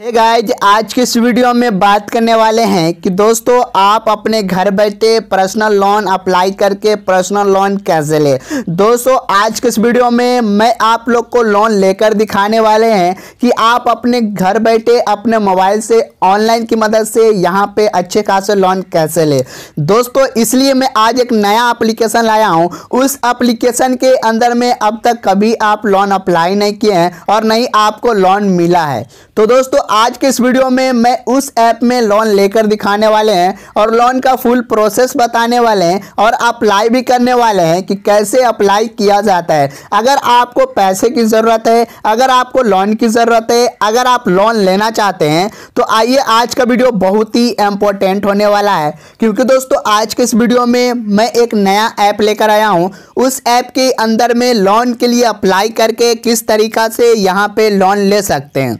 hey guys आज के इस वीडियो में बात करने वाले हैं कि दोस्तों आप अपने घर बैठे पर्सनल लोन अप्लाई करके पर्सनल लोन कैसे ले दोस्तों आज के इस वीडियो में मैं आप लोग को लोन लेकर दिखाने वाले हैं कि आप अपने घर बैठे अपने मोबाइल से ऑनलाइन की मदद से यहाँ पे अच्छे खासे लोन कैसे ले दोस्तों इसलिए मैं आज एक नया अप्लीकेशन लाया हूँ उस अप्लीकेशन के अंदर में अब तक कभी आप लोन अप्लाई नहीं किए हैं और नहीं आपको लोन मिला है तो दोस्तों आज के इस वीडियो में मैं उस ऐप में लोन लेकर दिखाने वाले हैं और लोन का फुल प्रोसेस बताने वाले हैं और अप्लाई भी करने वाले हैं कि कैसे अप्लाई किया जाता है अगर आपको पैसे की ज़रूरत है अगर आपको लोन की ज़रूरत है अगर आप लोन लेना चाहते हैं तो आइए आज का वीडियो बहुत ही इम्पोर्टेंट होने वाला है क्योंकि दोस्तों आज के इस वीडियो में मैं एक नया ऐप लेकर आया हूँ उस ऐप के अंदर में लोन के लिए अप्लाई करके किस तरीका से यहाँ पे लोन ले सकते हैं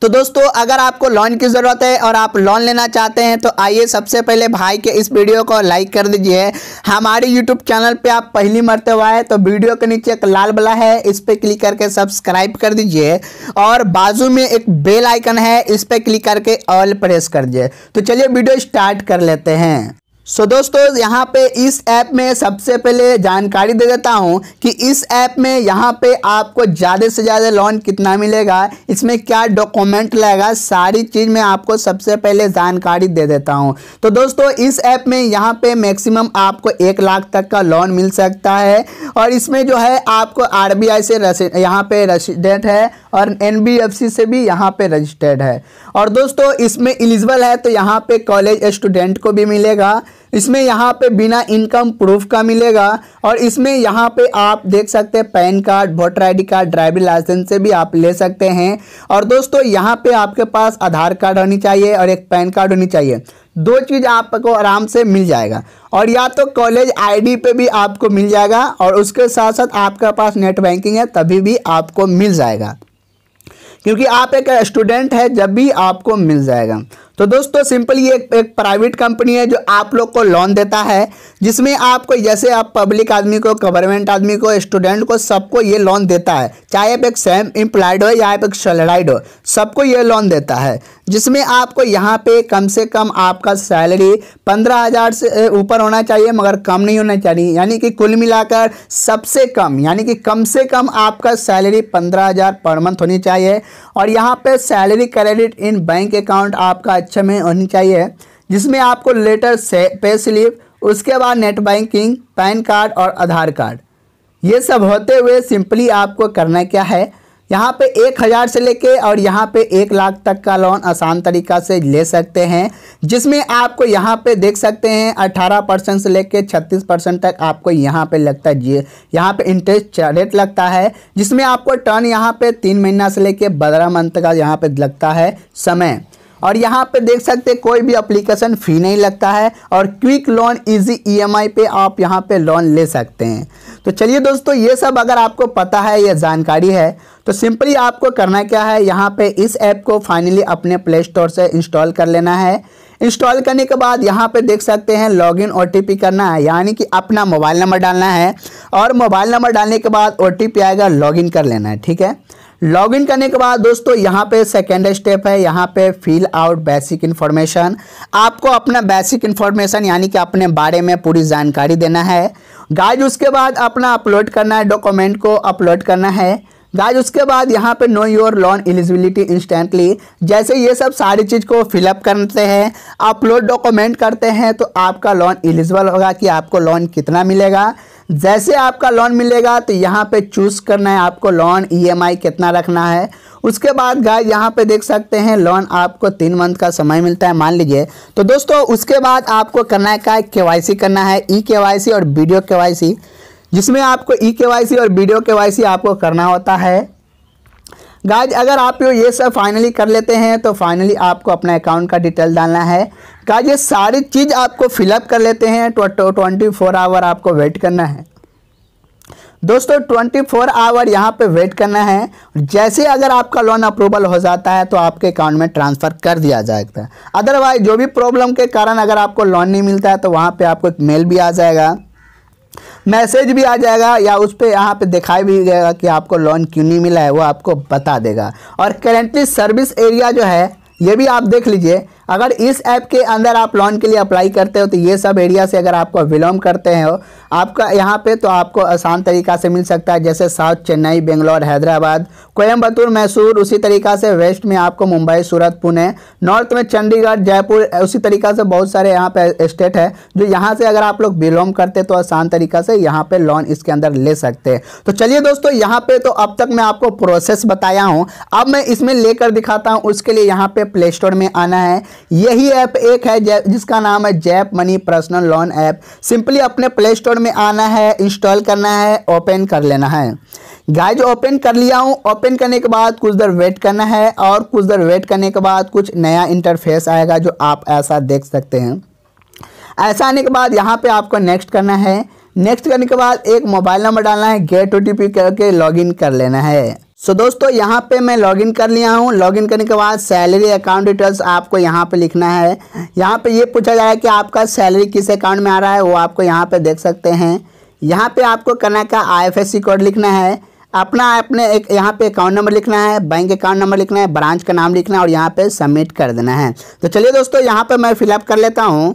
तो दोस्तों अगर आपको लोन की ज़रूरत है और आप लोन लेना चाहते हैं तो आइए सबसे पहले भाई के इस वीडियो को लाइक कर दीजिए हमारे यूट्यूब चैनल पे आप पहली मरते हुआ है तो वीडियो के नीचे एक लाल बला है इस पर क्लिक करके सब्सक्राइब कर दीजिए और बाजू में एक बेल आइकन है इस पर क्लिक करके ऑल प्रेस कर दीजिए तो चलिए वीडियो स्टार्ट कर लेते हैं सो so, दोस्तों यहाँ पे इस ऐप में सबसे पहले जानकारी दे देता हूँ कि इस ऐप में यहाँ पे आपको ज़्यादा से ज़्यादा लोन कितना मिलेगा इसमें क्या डॉक्यूमेंट लगेगा सारी चीज़ मैं आपको सबसे पहले जानकारी दे देता हूँ तो दोस्तों इस ऐप में यहाँ पे मैक्सिमम आपको एक लाख तक का लोन मिल सकता है और इसमें जो है आपको आर से यहाँ पर रेसिडेंट है और एन से भी यहाँ पर रजिस्टर्ड है और दोस्तों इसमें एलिजिबल है तो यहाँ पर कॉलेज स्टूडेंट को भी मिलेगा इसमें यहाँ पे बिना इनकम प्रूफ का मिलेगा और इसमें यहाँ पे आप देख सकते हैं PAN card voter ID card driving licence से भी आप ले सकते हैं और दोस्तों यहाँ पे आपके पास आधार कार्ड होनी चाहिए और एक पैन कार्ड होनी चाहिए दो चीज़ आपको आराम से मिल जाएगा और या तो कॉलेज आईडी पे भी आपको मिल जाएगा और उसके साथ साथ आपके पास नेट बैंकिंग है तभी भी आपको मिल जाएगा क्योंकि आप एक स्टूडेंट है जब भी आपको मिल जाएगा तो दोस्तों ये एक, एक प्राइवेट कंपनी है जो आप लोग को लोन देता है जिसमें आपको जैसे आप पब्लिक आदमी को गवर्नमेंट आदमी को स्टूडेंट को सबको ये लोन देता है चाहे आप एक सेम एम्प्लॉयड हो या आप एक सैलराइड हो सबको ये लोन देता है जिसमें आपको यहाँ पे कम से कम आपका सैलरी पंद्रह हज़ार से ऊपर होना चाहिए मगर कम नहीं होना चाहिए यानी कि कुल मिलाकर सबसे कम यानी कि कम से कम आपका सैलरी पंद्रह हज़ार पर मंथ होनी चाहिए और यहाँ पे salary credit in bank account आपका अच्छे में होनी चाहिए जिसमें आपको लेटर से पे स्लिप उसके बाद नेट बैंकिंग पैन कार्ड और आधार कार्ड ये सब होते हुए सिंपली आपको करना क्या है यहाँ पे एक हज़ार से लेके और यहाँ पे एक लाख तक का लोन आसान तरीका से ले सकते हैं जिसमें आपको यहाँ पे देख सकते हैं अट्ठारह परसेंट से लेके छत्तीस परसेंट तक आपको यहाँ पे लगता है जी यहाँ पे इंटरेस्ट रेट लगता है जिसमें आपको टर्न यहाँ पे तीन महीना से लेके बारह मंथ का यहाँ पे लगता है समय और यहाँ पे देख सकते हैं कोई भी अप्लीकेशन फ़ी नहीं लगता है और क्विक लोन इजी ईएमआई पे आप यहाँ पे लोन ले सकते हैं तो चलिए दोस्तों ये सब अगर आपको पता है या जानकारी है तो सिंपली आपको करना क्या है यहाँ पे इस ऐप को फाइनली अपने प्ले स्टोर से इंस्टॉल कर लेना है इंस्टॉल करने के बाद यहाँ पे देख सकते हैं लॉगिन ओटीपी करना है यानी कि अपना मोबाइल नंबर डालना है और मोबाइल नंबर डालने के बाद ओटीपी आएगा लॉगिन कर लेना है ठीक है लॉगिन करने के बाद दोस्तों यहाँ पे सेकेंड स्टेप है यहाँ पे फिल आउट बेसिक इन्फॉर्मेशन आपको अपना बेसिक इन्फॉर्मेशन यानी कि अपने बारे में पूरी जानकारी देना है गाइज उसके बाद अपना अपलोड करना है डॉक्यूमेंट को अपलोड करना है गाइज उसके बाद यहाँ पे know your loan eligibility instantly जैसे ये सब सारी चीज़ को फिलअप करते हैं अपलोड डॉक्यूमेंट करते हैं तो आपका लोन एलिजिबल होगा कि आपको लोन कितना मिलेगा जैसे आपका लोन मिलेगा तो यहाँ पे चूज़ करना है आपको लोन ईएमआई e कितना रखना है उसके बाद गाय यहाँ पे देख सकते हैं लोन आपको तीन मंथ का समय मिलता है मान लीजिए तो दोस्तों उसके बाद आपको करना है क्या के करना है ई e के और वीडियो के जिसमें आपको ई e के और वीडियो के आपको करना होता है गाइज अगर आप ये सब फाइनली कर लेते हैं तो फाइनली आपको अपना अकाउंट का डिटेल डालना है गाइज ये सारी चीज़ आपको फिलअप कर लेते हैं ट्वेंटी फोर आवर आपको वेट करना है दोस्तों ट्वेंटी फोर आवर यहाँ पे वेट करना है जैसे अगर आपका लोन अप्रूवल हो जाता है तो आपके अकाउंट में ट्रांसफ़र कर दिया जाएगा अदरवाइज जो भी प्रॉब्लम के कारण अगर आपको लोन नहीं मिलता है तो वहाँ पर आपको एक मेल भी आ जाएगा मैसेज भी आ जाएगा या उस पर यहाँ पे दिखाई भी जाएगा कि आपको लोन क्यों नहीं मिला है वो आपको बता देगा और करेंटली सर्विस एरिया जो है ये भी आप देख लीजिए अगर इस ऐप के अंदर आप लोन के लिए अप्लाई करते हो तो ये सब एरिया से अगर आपको विलोम करते हैं हो आपका यहाँ पे तो आपको आसान तरीका से मिल सकता है जैसे साउथ चेन्नई बेंगलोर हैदराबाद कोयम्बतूर मैसूर उसी तरीका से वेस्ट में आपको मुंबई सूरत पुणे नॉर्थ में चंडीगढ़ जयपुर उसी तरीका से बहुत सारे यहाँ पे स्टेट है जो यहाँ से अगर आप लोग बिलोंग करते तो आसान तरीका से यहाँ पे लोन इसके अंदर ले सकते हैं तो चलिए दोस्तों यहाँ पे तो अब तक मैं आपको प्रोसेस बताया हूँ अब मैं इसमें लेकर दिखाता हूँ उसके लिए यहाँ पे प्ले स्टोर में आना है यही ऐप एक है जिसका नाम है Zype money personal loan app simply अपने प्ले स्टोर डैशबोर्ड में आना है इंस्टॉल करना है ओपन कर लेना है गाइज ओपन कर लिया हूँ ओपन करने के बाद कुछ देर वेट करना है और कुछ देर वेट करने के बाद कुछ नया इंटरफेस आएगा जो आप ऐसा देख सकते हैं ऐसा आने के बाद यहाँ पे आपको नेक्स्ट करना है नेक्स्ट करने के बाद एक मोबाइल नंबर डालना है गेट ओ करके लॉगिन कर लेना है सो so, दोस्तों यहाँ पे मैं लॉगिन कर लिया हूँ लॉगिन करने के बाद सैलरी अकाउंट डिटेल्स आपको यहाँ पे लिखना है यहाँ पे ये यह पूछा जाए कि आपका सैलरी किस अकाउंट में आ रहा है वो आपको यहाँ पे देख सकते हैं यहाँ पे आपको करना का आईएफएससी कोड लिखना है अपना अपने एक यहाँ पे अकाउंट नंबर लिखना है बैंक अकाउंट नंबर लिखना है ब्रांच का नाम लिखना है और यहाँ पर सबमिट कर देना है तो चलिए दोस्तों यहाँ पर मैं फिलअप कर लेता हूँ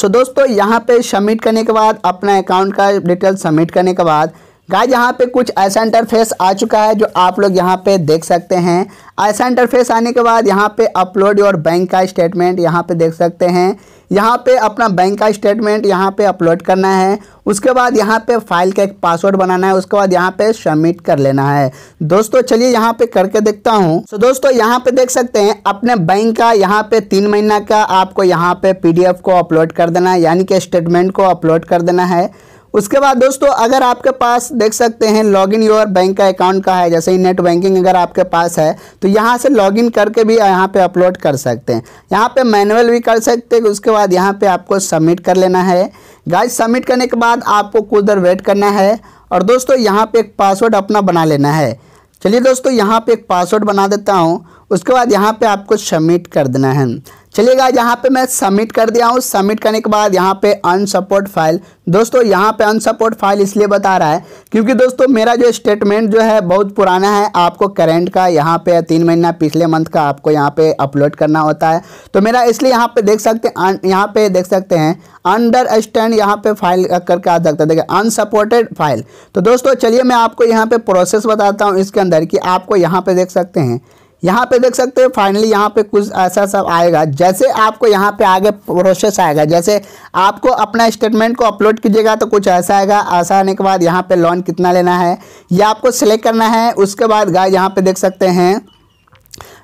सो दोस्तों यहाँ पर सबमिट करने के बाद अपना अकाउंट का डिटेल सबमिट करने के बाद गाय यहाँ पे कुछ ऐसा इंटरफेस आ चुका है जो आप लोग यहाँ पे देख सकते हैं ऐसा इंटरफेस आने के बाद यहाँ पे अपलोड योर बैंक का स्टेटमेंट यहाँ पे देख सकते हैं यहाँ पे अपना बैंक का स्टेटमेंट यहाँ पे अपलोड करना है उसके बाद यहाँ पे फाइल का एक पासवर्ड बनाना है उसके बाद यहाँ पे सबमिट कर लेना है दोस्तों चलिए यहाँ पे करके देखता हूँ तो दोस्तों यहाँ पे देख सकते हैं अपने बैंक का यहाँ पे तीन महीना का आपको यहाँ पे पीडीएफ को अपलोड कर देना है यानी कि स्टेटमेंट को अपलोड कर देना है उसके बाद दोस्तों अगर आपके पास देख सकते हैं लॉगिन योर बैंक का अकाउंट का है जैसे ही नेट बैंकिंग अगर आपके पास है तो यहाँ से लॉगिन करके भी यहाँ पे अपलोड कर सकते हैं यहाँ पे मैनुअल भी कर सकते हैं उसके बाद यहाँ पे आपको सबमिट कर लेना है गाइस सबमिट करने के बाद आपको कुछ देर वेट करना है और दोस्तों यहाँ पर एक पासवर्ड अपना बना लेना है चलिए दोस्तों यहाँ पर एक पासवर्ड बना देता हूँ उसके बाद यहाँ पर आपको सबमिट कर देना है चलिएगा यहाँ पे मैं सबमिट कर दिया हूँ सबमिट करने के बाद यहाँ पे अनसपोर्ट फाइल दोस्तों यहाँ पे अनसपोर्ट फाइल इसलिए बता रहा है क्योंकि दोस्तों मेरा जो स्टेटमेंट जो है बहुत पुराना है आपको करंट का यहाँ पे तीन महीना पिछले मंथ का आपको यहाँ पे अपलोड करना होता है तो मेरा इसलिए यहाँ पे देख सकते हैं यहाँ पे देख सकते हैं अंडरस्टैंड यहाँ पे फाइल करके आ सकता है देखिए अनसपोर्टेड फाइल तो दोस्तों चलिए मैं आपको यहाँ पे प्रोसेस बताता हूँ इसके अंदर कि आपको यहाँ पे देख सकते हैं यहाँ पे देख सकते हैं फाइनली यहाँ पे कुछ ऐसा सब आएगा जैसे आपको यहाँ पे आगे प्रोसेस आएगा जैसे आपको अपना स्टेटमेंट को अपलोड कीजिएगा तो कुछ ऐसा आएगा ऐसा आने के बाद यहाँ पे लोन कितना लेना है या आपको सेलेक्ट करना है उसके बाद गाय यहाँ पे देख सकते हैं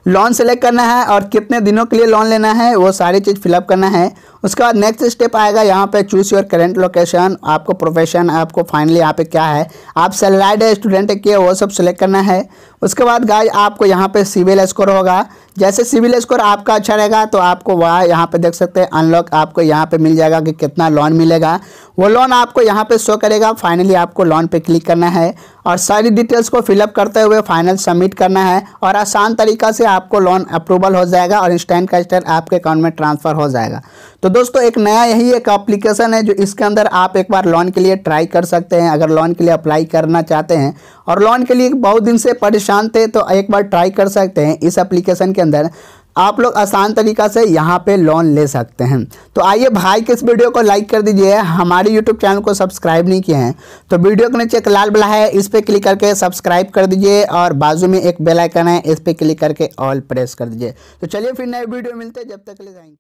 लोन सेलेक्ट करना है और कितने दिनों के लिए लोन लेना है वो सारी चीज़ फिलअप करना है उसके बाद नेक्स्ट स्टेप आएगा यहाँ पे चूज़ योर करेंट लोकेशन आपको प्रोफेशन आपको फाइनली यहाँ पे क्या है आप सैलराइड स्टूडेंट के वो सब सेलेक्ट करना है उसके बाद गाय आपको यहाँ पे सिविल स्कोर होगा जैसे सिविल स्कोर आपका अच्छा रहेगा तो आपको वह यहाँ पे देख सकते हैं अनलॉक आपको यहाँ पे मिल जाएगा कि कितना लोन मिलेगा वो लोन आपको यहाँ पे शो करेगा फाइनली आपको लोन पे क्लिक करना है और सारी डिटेल्स को फिलअप करते हुए फाइनल सबमिट करना है और आसान तरीका से आपको लोन अप्रूवल हो जाएगा और इंस्टेंट का इंस्टेंट आपके अकाउंट में ट्रांसफ़र हो जाएगा तो दोस्तों एक नया यही एक एप्लीकेशन है जो इसके अंदर आप एक बार लोन के लिए ट्राई कर सकते हैं अगर लोन के लिए अप्लाई करना चाहते हैं और लोन के लिए बहुत दिन से परेशान थे तो एक बार ट्राई कर सकते हैं इस एप्लीकेशन के अंदर आप लोग आसान तरीका से यहाँ पे लोन ले सकते हैं तो आइए भाई के इस वीडियो को लाइक कर दीजिए हमारे यूट्यूब चैनल को सब्सक्राइब नहीं किए हैं तो वीडियो के नीचे एक लाल बला है इस पर क्लिक करके सब्सक्राइब कर दीजिए और बाजू में एक बेलाइकन है इस पर क्लिक करके ऑल प्रेस कर दीजिए तो चलिए फिर नए वीडियो मिलते हैं जब तक ले जाएंगे